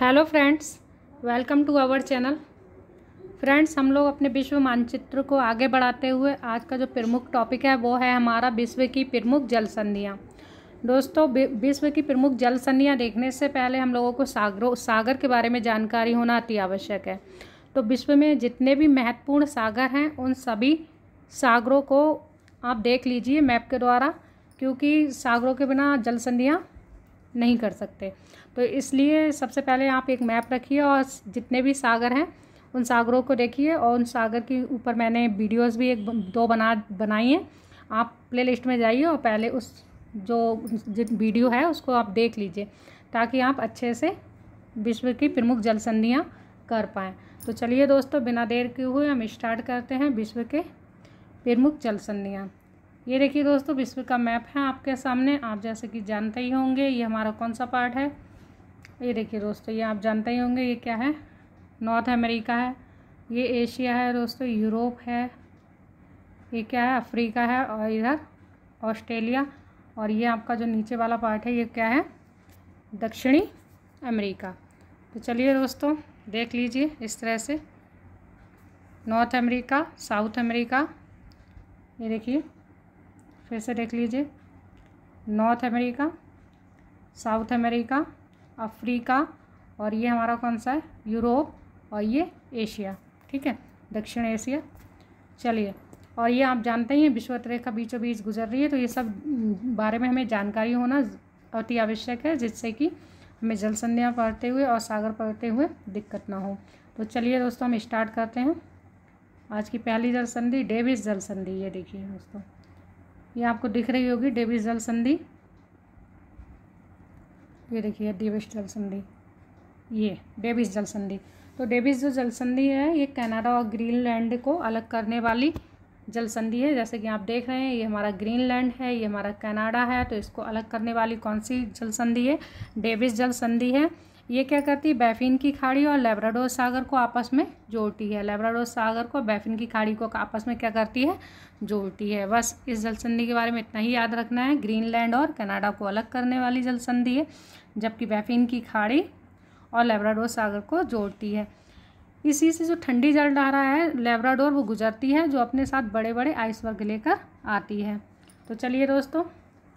hello friends welcome to our channel friends हम लोग अपने विश्व मानचित्र को आगे बढ़ाते हुए आज का जो प्रमुख टॉपिक है वो है हमारा विश्व की प्रमुख जल संधियाँ दोस्तों विश्व की प्रमुख जल संधियाँ देखने से पहले हम लोगों को सागरों सागर के बारे में जानकारी होना अति आवश्यक है तो विश्व में जितने भी महत्वपूर्ण सागर हैं उन सभी सागरों को आप देख लीजिए मैप के द्वारा क्योंकि सागरों के बिना जल संधियाँ नहीं कर सकते तो इसलिए सबसे पहले आप एक मैप रखिए और जितने भी सागर हैं उन सागरों को देखिए और उन सागर के ऊपर मैंने वीडियोस भी एक दो बना बनाई हैं आप प्लेलिस्ट में जाइए और पहले उस जो जिन वीडियो है उसको आप देख लीजिए ताकि आप अच्छे से विश्व की प्रमुख जल संधियाँ कर पाएँ तो चलिए दोस्तों बिना देर के हुए हम स्टार्ट करते हैं विश्व के प्रमुख जल संधियाँ ये देखिए दोस्तों विश्व का मैप है आपके सामने आप जैसे कि जानते ही होंगे ये हमारा कौन सा पार्ट है ये देखिए दोस्तों ये आप जानते ही होंगे ये क्या है नॉर्थ अमेरिका है ये एशिया है दोस्तों यूरोप है ये क्या है अफ्रीका है और इधर ऑस्ट्रेलिया और ये आपका जो नीचे वाला पार्ट है ये क्या है दक्षिणी अमेरिका तो चलिए दोस्तों देख लीजिए इस तरह से नॉर्थ अमेरिका साउथ अमेरिका ये देखिए फिर से देख लीजिए North America South America Africa और ये हमारा कौन सा है यूरोप और ये एशिया ठीक है दक्षिण एशिया चलिए और ये आप जानते ही हैं विश्वत रेखा बीचों बीच गुजर रही है तो ये सब बारे में हमें जानकारी होना अति आवश्यक है जिससे कि हमें जल संध्या पढ़ते हुए और सागर पढ़ते हुए दिक्कत ना हो तो चलिए दोस्तों हम स्टार्ट करते हैं आज की पहली जल संधि डेविस जल संधि ये देखिए दोस्तों ये आपको दिख रही होगी डेविस जल संधि ये देखिए डेविस जल संधि ये डेविस जल संधि तो डेविस जो जल संधि है ये कनाडा और ग्रीनलैंड को अलग करने वाली जल संधि है जैसे कि आप देख रहे हैं ये हमारा ग्रीनलैंड है ये हमारा कनाडा है तो इसको अलग करने वाली कौन सी जल संधि है डेविस जल संधि है ये क्या करती है बैफिन की खाड़ी और लेब्राडोर सागर को आपस में जोड़ती है लेब्राडोर सागर को बैफिन की खाड़ी को आपस में क्या करती है जोड़ती है बस इस जलसंधि के बारे में इतना ही याद रखना है ग्रीनलैंड और कनाडा को अलग करने वाली जलसंधि है जबकि बैफिन की खाड़ी और लेब्राडोर सागर को जोड़ती है इसी से जो ठंडी जल धारा है लेब्राडोर वो गुजरती है जो अपने साथ बड़े बड़े वर्ग लेकर आती है तो चलिए दोस्तों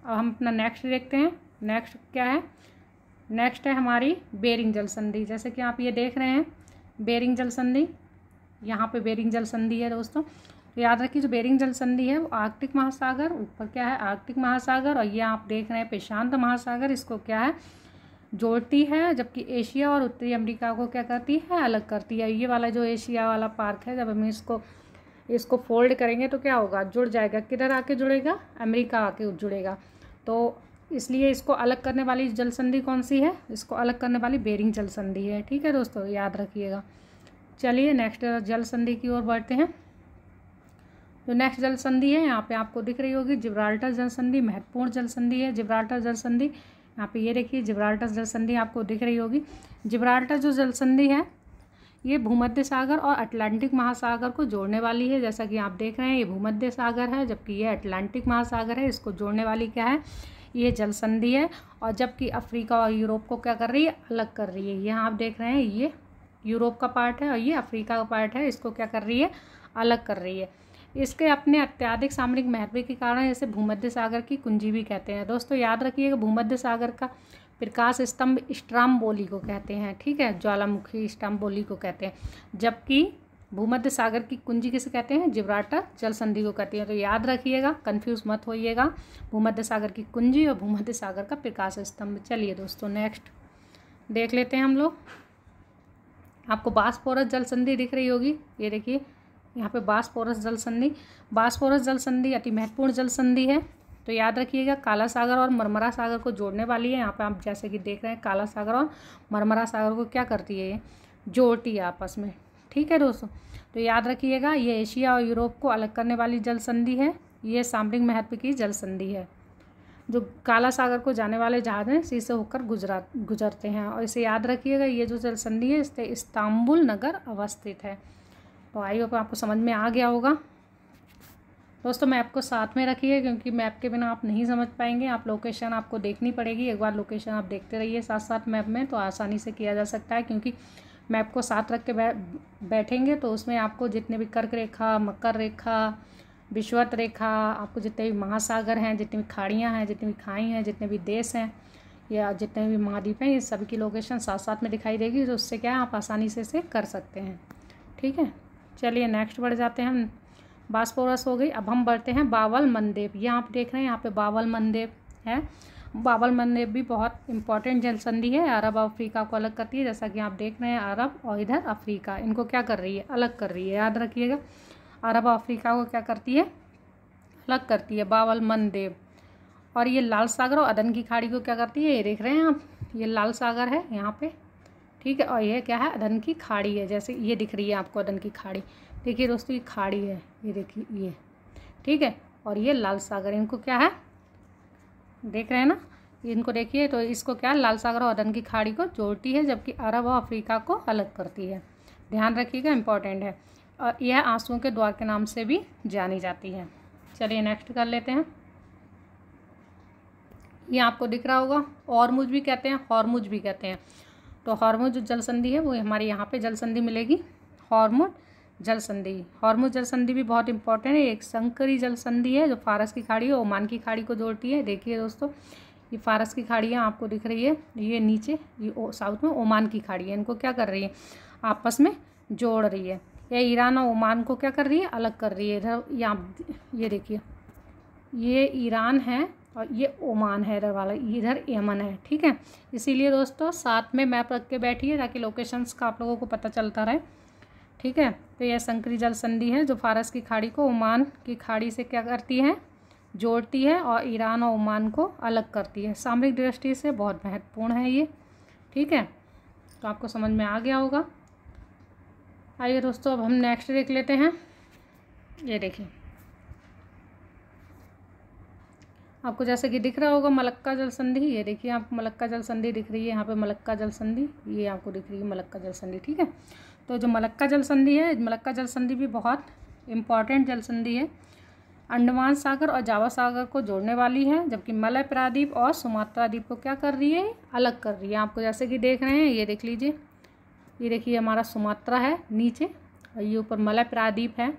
अब हम अपना नेक्स्ट देखते हैं नेक्स्ट क्या है नेक्स्ट है हमारी बेरिंग जल संधि जैसे कि आप ये देख रहे हैं बेरिंग जल संधि यहाँ पे बेरिंग जल संधि है दोस्तों याद रखिए जो बेरिंग जल संधि है वो आर्कटिक महासागर ऊपर क्या है आर्कटिक महासागर और ये आप देख रहे हैं प्रशांत महासागर इसको क्या है जोड़ती है जबकि एशिया और उत्तरी अमेरिका को क्या करती है अलग करती है ये वाला जो एशिया वाला पार्क है जब हम इसको इसको फोल्ड करेंगे तो क्या होगा जुड़ जाएगा किधर आके जुड़ेगा अमेरिका आके जुड़ेगा तो इसलिए इसको अलग करने वाली जल संधि कौन सी है इसको अलग करने वाली बेरिंग जल संधि है ठीक है दोस्तों याद रखिएगा चलिए नेक्स्ट जल संधि की ओर बढ़ते हैं जो नेक्स्ट जल संधि है यहाँ पे आपको दिख रही होगी जिब्राल्टर जल संधि महत्वपूर्ण जल संधि है जिब्राल्टर जल संधि यहाँ पे ये देखिए जिब्राल्टर जल संधि आपको दिख रही होगी जिब्राल्टर जो जल संधि है ये भूमध्य सागर और अटलांटिक महासागर को जोड़ने वाली है जैसा कि आप देख रहे हैं ये भूमध्य सागर है जबकि ये अटलांटिक महासागर है इसको जोड़ने वाली क्या है ये जल संधि है और जबकि अफ्रीका और यूरोप को क्या कर रही है अलग कर रही है यहाँ आप देख रहे हैं ये यूरोप का पार्ट है और ये अफ्रीका का पार्ट है इसको क्या कर रही है अलग कर रही है इसके अपने अत्याधिक सामरिक महत्व के कारण इसे भूमध्य सागर की कुंजी भी कहते हैं दोस्तों याद रखिएगा भूमध्य सागर का प्रकाश स्तंभ बोली को कहते हैं ठीक है ज्वालामुखी बोली को कहते हैं जबकि भूमध्य सागर की कुंजी किसे कहते हैं जिब्राल्टर जल संधि को कहते हैं तो याद रखिएगा कंफ्यूज मत होइएगा भूमध्य सागर की कुंजी और भूमध्य सागर का प्रकाश स्तंभ चलिए दोस्तों नेक्स्ट देख लेते हैं हम लोग आपको बासपोरस जल संधि दिख रही होगी ये देखिए यहाँ पे बासपोरस जल संधि बासपोरस जल संधि अति महत्वपूर्ण जल संधि है तो याद रखिएगा काला सागर और मरमरा सागर को जोड़ने वाली है यहाँ पे आप जैसे कि देख रहे हैं काला सागर और मरमरा सागर को क्या करती है ये जोड़ती है आपस में ठीक है दोस्तों तो याद रखिएगा ये एशिया और यूरोप को अलग करने वाली जल संधि है ये सामरिक महत्व की जल संधि है जो काला सागर को जाने वाले जहाज हैं इसी से होकर गुजरा गुजरते हैं और इसे याद रखिएगा ये जो जल संधि है इससे इस्तांबुल नगर अवस्थित है तो आई होप आपको समझ में आ गया होगा दोस्तों मैप को साथ में रखिए क्योंकि मैप के बिना आप नहीं समझ पाएंगे आप लोकेशन आपको देखनी पड़ेगी एक बार लोकेशन आप देखते रहिए साथ साथ मैप में तो आसानी से किया जा सकता है क्योंकि मैप को साथ रख के बै, बैठेंगे तो उसमें आपको जितने भी कर्क रेखा मकर रेखा विश्वत रेखा आपको जितने भी महासागर हैं जितनी भी खाड़ियाँ हैं जितनी भी खाई हैं जितने भी देश हैं या जितने भी महाद्वीप हैं ये सभी की लोकेशन साथ साथ में दिखाई देगी तो उससे क्या है आप आसानी से इसे कर सकते हैं ठीक है चलिए नेक्स्ट बढ़ जाते हैं हम बासपोरस हो गई अब हम बढ़ते हैं बावल मंदिर ये आप देख रहे हैं यहाँ पे बावल मंदिर है बाबल मंदिर भी बहुत इंपॉर्टेंट जल संधि है अरब और अफ्रीका को अलग करती है जैसा कि आप देख रहे हैं अरब और इधर अफ्रीका इनको क्या कर रही है अलग कर रही है याद रखिएगा अरब और अफ्रीका को क्या करती है अलग करती है बाबल मंदिर और ये लाल सागर और अदन की खाड़ी को क्या करती है ये देख रहे हैं आप ये लाल सागर है यहाँ पे ठीक है और यह क्या है अदन की खाड़ी है जैसे ये दिख रही है आपको अदन की खाड़ी देखिए दोस्तों ये खाड़ी है ये देखिए ये ठीक है और ये लाल सागर इनको क्या है देख रहे हैं ना इनको देखिए तो इसको क्या लाल सागर और अदन की खाड़ी को जोड़ती है जबकि अरब और अफ्रीका को अलग करती है ध्यान रखिएगा इम्पॉर्टेंट है और यह आंसुओं के द्वार के नाम से भी जानी जाती है चलिए नेक्स्ट कर लेते हैं ये आपको दिख रहा होगा हॉर्मुज भी कहते हैं हॉर्मुज भी कहते हैं तो हॉर्मुज जो जल संधि है वो हमारे यहाँ पे जल संधि मिलेगी हॉर्मुज जल संधि हॉर्मूज जल संधि भी बहुत इंपॉर्टेंट है एक संकरी जल संधि है जो फारस की खाड़ी है ओमान की खाड़ी को जोड़ती है देखिए दोस्तों ये फारस की है आपको दिख रही है ये नीचे ये साउथ में ओमान की खाड़ी है इनको क्या कर रही है आपस में जोड़ रही है यह ईरान और ओमान को क्या कर रही है अलग कर रही है इधर यहाँ ये देखिए ये ईरान है और ये ओमान है इधर वाला इधर यमन है ठीक है इसीलिए दोस्तों साथ में मैप रख के बैठिए ताकि लोकेशंस का आप लोगों को पता चलता रहे ठीक है तो यह संकरी जल संधि है जो फारस की खाड़ी को ओमान की खाड़ी से क्या करती है जोड़ती है और ईरान और ओमान को अलग करती है सामरिक दृष्टि से बहुत महत्वपूर्ण है ये ठीक है तो आपको समझ में आ गया होगा आइए दोस्तों अब हम नेक्स्ट देख लेते हैं ये देखिए आपको जैसे कि दिख रहा होगा मलक्का जल संधि ये देखिए आपको मलक्का जल संधि दिख रही है यहाँ पे मलक्का जल संधि ये आपको दिख रही है मलक्का जल संधि ठीक है तो जो मलक्का जल संधि है मलक्का जल संधि भी बहुत इम्पॉर्टेंट जल संधि है अंडमान सागर और जावा सागर को जोड़ने वाली है जबकि मलय प्रादीप और सुमात्रा द्वीप को क्या कर रही है अलग कर रही है आपको जैसे कि देख रहे हैं ये देख लीजिए ये देखिए हमारा सुमात्रा है नीचे और ये ऊपर मलय प्रादीप है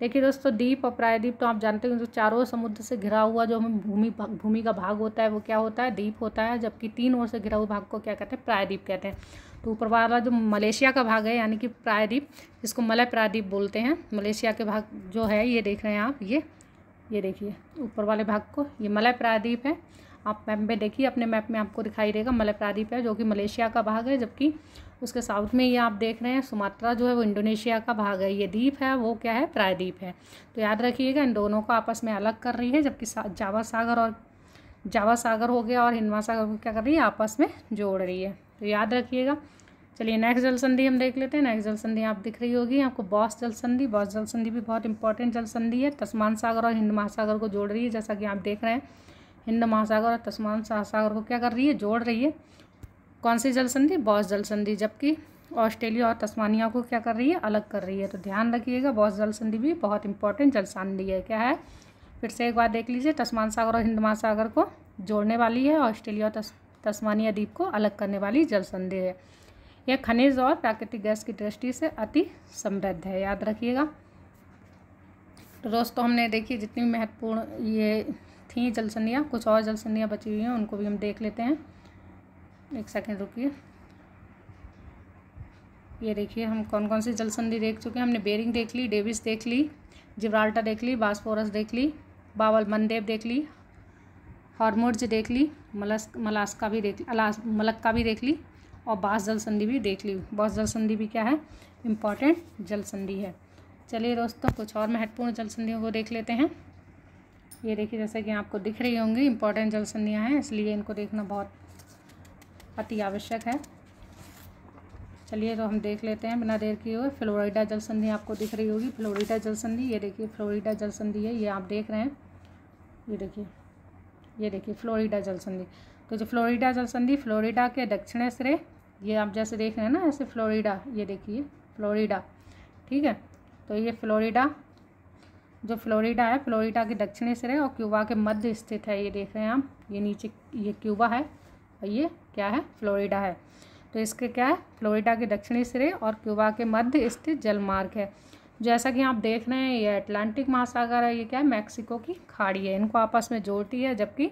देखिए दोस्तों द्वीप और प्रायद्वीप तो आप जानते हैं जो चारों समुद्र से घिरा हुआ जो हमें भूमि भूमि का भाग होता है वो क्या होता है द्वीप होता है जबकि तीन ओर से घिरा हुआ भाग को क्या कहते हैं प्रायद्वीप कहते हैं तो ऊपर वाला जो मलेशिया का भाग है यानी कि प्रायद्वीप जिसको मलय प्रायद्वीप बोलते हैं मलेशिया के भाग जो है ये देख रहे हैं आप ये ये देखिए ऊपर वाले भाग को ये मलय प्रायद्वीप है आप मैप में देखिए अपने मैप में आपको दिखाई देगा मलय प्रायद्वीप है जो कि मलेशिया का भाग है जबकि उसके साउथ में ये आप देख रहे हैं सुमात्रा जो है वो इंडोनेशिया का भाग है ये द्वीप है वो क्या है प्रायद्वीप है तो याद रखिएगा इन दोनों को आपस में अलग कर रही है जबकि जावा सागर और जावा सागर हो गया और हिंदवा सागर को क्या कर रही है आपस में जोड़ रही है तो याद रखिएगा चलिए नेक्स्ट जल संधि हम देख लेते हैं नेक्स्ट जल संधि आप दिख रही होगी आपको बॉस जल संधि बॉस जल संधि भी बहुत इंपॉर्टेंट जल संधि है तस्मान सागर और हिंद महासागर को जोड़ रही है जैसा कि आप देख रहे हैं हिंद महासागर और तस्मान सागर को क्या कर रही है जोड़ रही है कौन सी जल संधि बॉस जल संधि जबकि ऑस्ट्रेलिया और तस्मानिया को क्या कर रही है अलग कर रही है तो ध्यान रखिएगा बॉस जल संधि भी बहुत इंपॉर्टेंट जल संधि है क्या है फिर से एक बार देख लीजिए तस्मान सागर और हिंद महासागर को जोड़ने वाली है ऑस्ट्रेलिया और तस्मानिया द्वीप को अलग करने वाली जल संधि है यह खनिज और प्राकृतिक गैस की दृष्टि से अति समृद्ध है याद रखिएगा तो दोस्तों हमने देखिए जितनी महत्वपूर्ण ये थी जलसंधियाँ कुछ और जलसंधियाँ बची हुई हैं उनको भी हम देख लेते हैं एक सेकेंड रुकिए ये देखिए हम कौन कौन सी जलसंधि देख चुके हैं हमने बेरिंग देख ली डेविस देख ली जिब्राल्टा देख ली बास्फोरस देख ली बावल मनदेव देख ली हॉर्मोज देख ली मलस मलास का भी देख ली अलास मलक का भी देख ली और बास जल संधि भी देख ली बास जल संधि भी क्या है इम्पॉर्टेंट जल संधि है चलिए दोस्तों कुछ और महत्वपूर्ण जल संधियों को देख लेते हैं ये देखिए जैसे कि आपको दिख रही होंगी इम्पॉर्टेंट जल संधियाँ हैं इसलिए इनको देखना बहुत अति आवश्यक है चलिए तो हम देख लेते हैं बिना देर किए हुए फ्लोरिडा जल संधि आपको दिख रही होगी फ्लोरिडा जल संधि ये देखिए फ्लोरिडा जल संधि है ये आप देख रहे हैं ये देखिए ये देखिए फ्लोरिडा जल संधि तो जो फ्लोरिडा जल संधि फ्लोरिडा के दक्षिण सिरे ये आप जैसे देख रहे हैं ना ऐसे फ्लोरिडा ये देखिए फ्लोरिडा ठीक है तो ये फ्लोरिडा जो फ्लोरिडा है फ्लोरिडा के दक्षिणी सिरे और क्यूबा के मध्य स्थित है ये देख रहे हैं आप ये नीचे ये क्यूबा है और ये क्या है फ्लोरिडा है तो इसके क्या है फ्लोरिडा के दक्षिणी सिरे और क्यूबा के मध्य स्थित जलमार्ग है जैसा कि आप देख रहे हैं ये अटलांटिक महासागर है ये क्या है मैक्सिको की खाड़ी है इनको आपस में जोड़ती है जबकि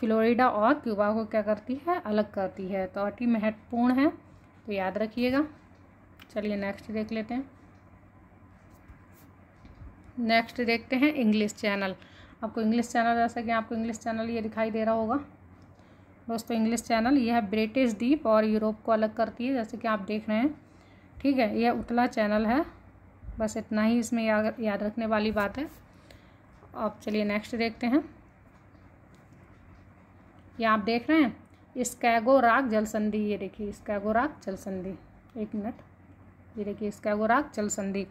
फ्लोरिडा और क्यूबा को क्या करती है अलग करती है तो अति महत्वपूर्ण है तो याद रखिएगा चलिए नेक्स्ट देख लेते हैं नेक्स्ट देखते हैं इंग्लिश चैनल आपको इंग्लिश चैनल जैसा कि आपको इंग्लिश चैनल ये दिखाई दे रहा होगा दोस्तों इंग्लिश चैनल यह ब्रिटिश द्वीप और यूरोप को अलग करती है जैसे कि आप देख रहे हैं ठीक है यह उतला चैनल है बस इतना ही इसमें याद रखने वाली बात है अब चलिए नेक्स्ट देखते हैं ये आप देख रहे हैं स्कैगो राग संधि ये देखिए स्कैगो राग संधि एक मिनट ये देखिए स्कैगो राग जलसंधि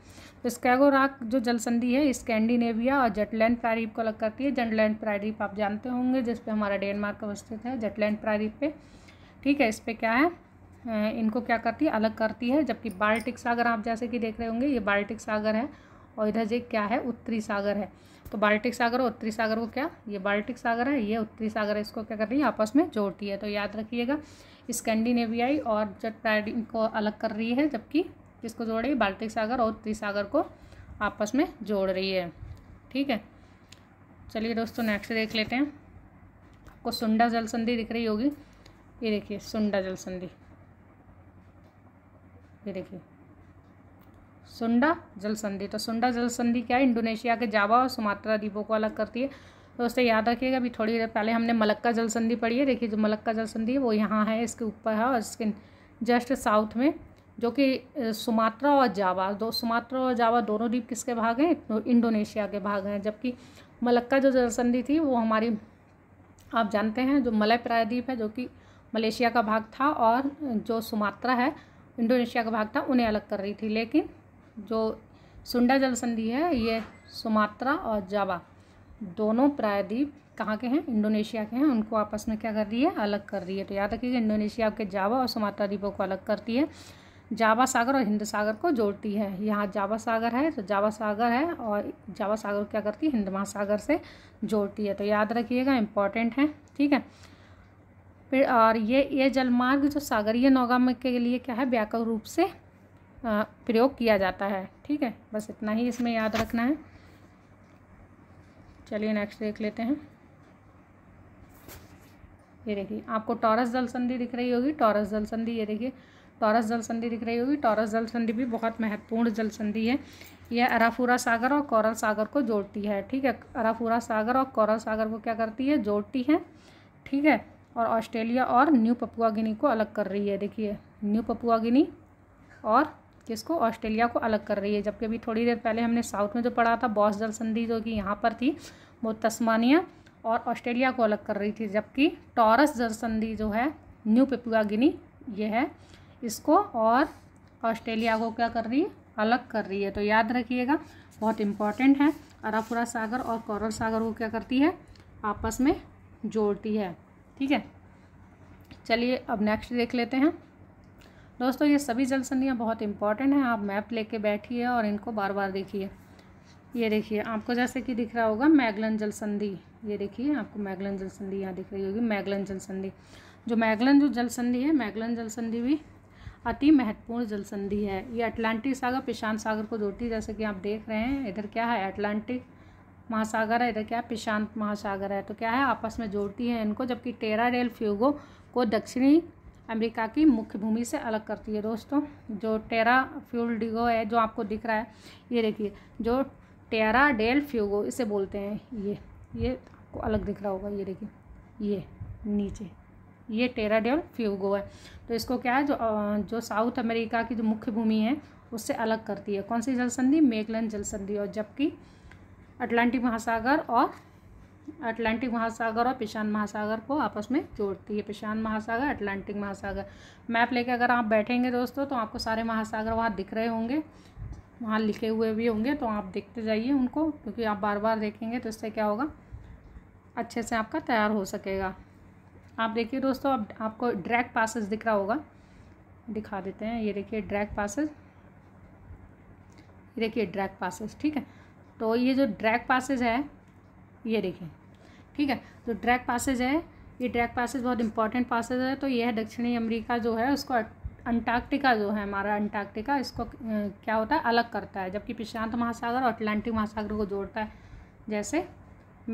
तो स्कैगो राग जो संधि है स्कैंडिनेविया और जटलैंड प्रायद्वीप को अलग करती है जटलैंड प्रायद्वीप आप जानते होंगे जिस पे हमारा डेनमार्क अवस्थित है जटलैंड प्रायद्वीप पे ठीक है इस पर क्या है इनको क्या करती है अलग करती है जबकि बाल्टिक सागर आप जैसे कि देख रहे होंगे ये बाल्टिक सागर है और इधर ये क्या है उत्तरी सागर है तो बाल्टिक सागर और उत्तरी सागर को क्या ये बाल्टिक सागर है ये उत्तरी सागर है इसको क्या कर रही है आपस में जोड़ती है तो याद रखिएगा स्कैंडिनेवियाई और जट को अलग कर रही है जबकि किसको जोड़ रही है बाल्टिक सागर और उत्तरी सागर को आपस में जोड़ रही है ठीक है चलिए दोस्तों नेक्स्ट देख लेते हैं आपको सुंडा जल संधि दिख रही होगी ये देखिए सुंडा जल संधि ये देखिए सुंडा जल संधि तो सुंडा जल संधि क्या है इंडोनेशिया के जावा और सुमात्रा द्वीपों को अलग करती है तो उससे याद रखिएगा अभी थोड़ी देर पहले हमने मलक्का जल संधि पढ़ी है देखिए जो मलक्का जल संधि है वो यहाँ है इसके ऊपर है और इसके जस्ट साउथ में जो कि सुमात्रा और जावा दो सुमात्रा और जावा दोनों द्वीप किसके भाग हैं इंडोनेशिया के भाग हैं जबकि मलक्का जो जल संधि थी वो हमारी आप जानते हैं जो मलय प्रायद्वीप है जो कि मलेशिया का भाग था और जो सुमात्रा है इंडोनेशिया का भाग था उन्हें अलग कर रही थी लेकिन जो सुंडा जल संधि है ये सुमात्रा और जावा दोनों प्रायद्वीप कहाँ के हैं इंडोनेशिया के हैं उनको आपस में क्या कर रही है अलग कर रही है तो याद रखिएगा इंडोनेशिया आपके जावा और सुमात्रा द्वीपों को अलग करती है जावा सागर और हिंद सागर को जोड़ती है यहाँ जावा सागर है तो जावा सागर है और जावा सागर क्या करती है हिंद महासागर से जोड़ती है तो याद रखिएगा इंपॉर्टेंट है ठीक है फिर और ये ये जलमार्ग जो सागरीय नौगाम के लिए क्या है व्यापक रूप से प्रयोग किया जाता है ठीक है बस इतना ही इसमें याद रखना है चलिए नेक्स्ट देख लेते हैं ये देखिए आपको टॉरस जल संधि दिख रही होगी टॉरस जल संधि ये देखिए टॉरस जल संधि दिख रही होगी टॉरस जल संधि भी बहुत महत्वपूर्ण जल संधि है यह अराफूरा सागर और कोरल सागर को जोड़ती है ठीक है अराफूरा सागर और कोरल सागर को क्या करती है जोड़ती है ठीक है और ऑस्ट्रेलिया और न्यू पपुआ गिनी को अलग कर रही है देखिए न्यू पपुआ गिनी और किसको ऑस्ट्रेलिया को अलग कर रही है जबकि अभी थोड़ी देर पहले हमने साउथ में जो पढ़ा था बॉस जल संधि जो कि यहाँ पर थी वो तस्मानिया और ऑस्ट्रेलिया को अलग कर रही थी जबकि टॉरस जल संधि जो है न्यू पपुआ गिनी ये है इसको और ऑस्ट्रेलिया को क्या कर रही है अलग कर रही है तो याद रखिएगा बहुत इम्पॉर्टेंट है अराफुरा सागर और कौरल सागर को क्या करती है आपस में जोड़ती है ठीक है चलिए अब नेक्स्ट देख लेते हैं दोस्तों ये सभी जल संधियाँ बहुत इंपॉर्टेंट हैं आप मैप लेके बैठिए और इनको बार बार देखिए ये देखिए आपको जैसे कि दिख रहा होगा मैगलन जल संधि ये देखिए आपको मैगलन जल संधि यहाँ दिख रही होगी मैगलन जल संधि जो मैगलन जो जल संधि है मैगलन जल संधि भी अति महत्वपूर्ण जल संधि है ये अटलांटिक सागर प्रशांत सागर को जोड़ती है जैसे कि आप देख रहे हैं इधर क्या है अटलांटिक महासागर है इधर क्या प्रशांत महासागर है तो क्या है आपस में जोड़ती है इनको जबकि टेरा डेल फ्यूगो को दक्षिणी अमेरिका की मुख्य भूमि से अलग करती है दोस्तों जो टेरा फ्यूल डिगो है जो आपको दिख रहा है ये देखिए जो टेरा डेल फ्यूगो इसे बोलते हैं ये ये आपको अलग दिख रहा होगा ये देखिए ये नीचे ये टेरा डेल फ्यूगो है तो इसको क्या है जो जो साउथ अमेरिका की जो मुख्य भूमि है उससे अलग करती है कौन सी जल संधि मेघलन जल संधि और जबकि अटलांटिक महासागर और अटलांटिक महासागर और प्रशांत महासागर को आपस में जोड़ती है प्रशांत महासागर अटलांटिक महासागर मैप लेके अगर आप बैठेंगे दोस्तों तो आपको सारे महासागर वहाँ दिख रहे होंगे वहाँ लिखे हुए भी होंगे तो आप देखते जाइए उनको क्योंकि आप बार बार देखेंगे तो इससे क्या होगा अच्छे से आपका तैयार हो सकेगा आप देखिए दोस्तों अब आप, आपको ड्रैक पासेस दिख रहा होगा दिखा देते हैं ये देखिए ड्रैक पासेस देखिए ड्रैक पासेस ठीक है तो ये जो ड्रैग पासेज है ये देखिए ठीक है जो ड्रैग पासेज है ये ड्रैग पासेज बहुत इंपॉर्टेंट पासेज है तो ये है दक्षिणी अमरीका जो है उसको अंटार्कटिका जो है हमारा अंटार्कटिका इसको क्या होता है अलग करता है जबकि प्रशांत महासागर और अटलांटिक महासागर को जोड़ता है जैसे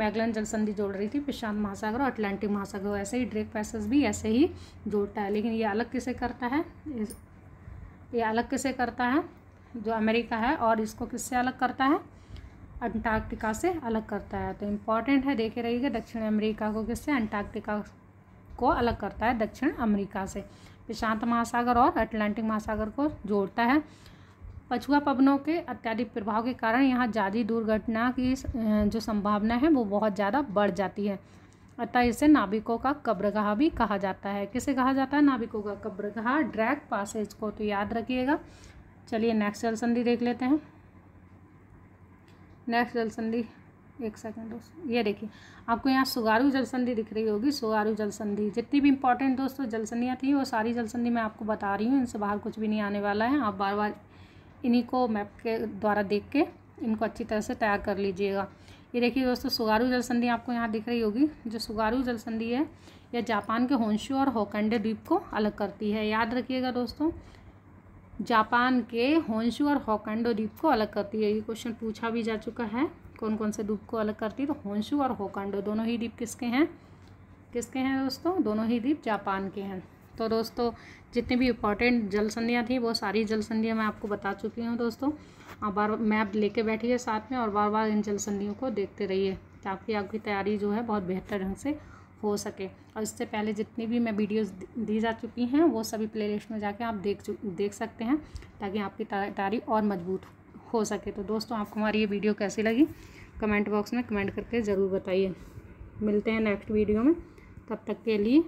मैगलन जल संधि जोड़ रही थी प्रशांत महासागर और अटलांटिक महासागर ऐसे ही ड्रेक पैसेज भी ऐसे ही जोड़ता है लेकिन ये अलग किसे करता है ये अलग किसे करता है जो अमेरिका है और इसको किससे अलग करता है अंटार्कटिका से अलग करता है तो इम्पॉर्टेंट है देखे रहिएगा दक्षिण अमेरिका को किससे अंटार्कटिका को अलग करता है दक्षिण अमेरिका से प्रशांत महासागर और अटलांटिक महासागर को जोड़ता है पछुआ पवनों के अत्यधिक प्रभाव के कारण यहाँ ज़्यादा दुर्घटना की जो संभावना है वो बहुत ज़्यादा बढ़ जाती है अतः इसे नाभिकों का कब्रगाह भी कहा जाता है किसे कहा जाता है नाभिकों का कब्रगाह ड्रैग पासेज को तो याद रखिएगा चलिए नेक्स्ट संधि देख लेते हैं नेक्स्ट जल संधि एक सेकंड दोस्तों ये देखिए आपको यहाँ सुगारू जल संधि दिख रही होगी सुगारू जल संधि जितनी भी इंपॉर्टेंट दोस्तों जल संधियाँ थी वो सारी जल संधि मैं आपको बता रही हूँ इनसे बाहर कुछ भी नहीं आने वाला है आप बार बार इन्हीं को मैप के द्वारा देख के इनको अच्छी तरह से तैयार कर लीजिएगा ये देखिए दोस्तों सुगारू जल संधि आपको यहाँ दिख रही होगी जो सुगारू जल संधि है यह जापान के होंशु और होकंडे द्वीप को अलग करती है याद रखिएगा दोस्तों जापान के होन्शु और होकंडो द्वीप को अलग करती है ये क्वेश्चन पूछा भी जा चुका है कौन कौन से द्वीप को अलग करती है तो होन्शु और होकंडो दोनों ही द्वीप किसके हैं किसके हैं दोस्तों दोनों ही द्वीप जापान के हैं तो दोस्तों जितनी भी इंपॉर्टेंट जल संधियाँ थी वो सारी जल संधियाँ मैं आपको बता चुकी हूँ दोस्तों आप बार मैप लेके बैठिए साथ में और बार बार इन जल संधियों को देखते रहिए ताकि आपकी तैयारी जो है बहुत बेहतर ढंग से हो सके और इससे पहले जितनी भी मैं वीडियोस दी जा चुकी हैं वो सभी प्लेलिस्ट में जाके आप देख देख सकते हैं ताकि आपकी तारी और मजबूत हो सके तो दोस्तों आपको हमारी ये वीडियो कैसी लगी कमेंट बॉक्स में कमेंट करके ज़रूर बताइए मिलते हैं नेक्स्ट वीडियो में तब तक के लिए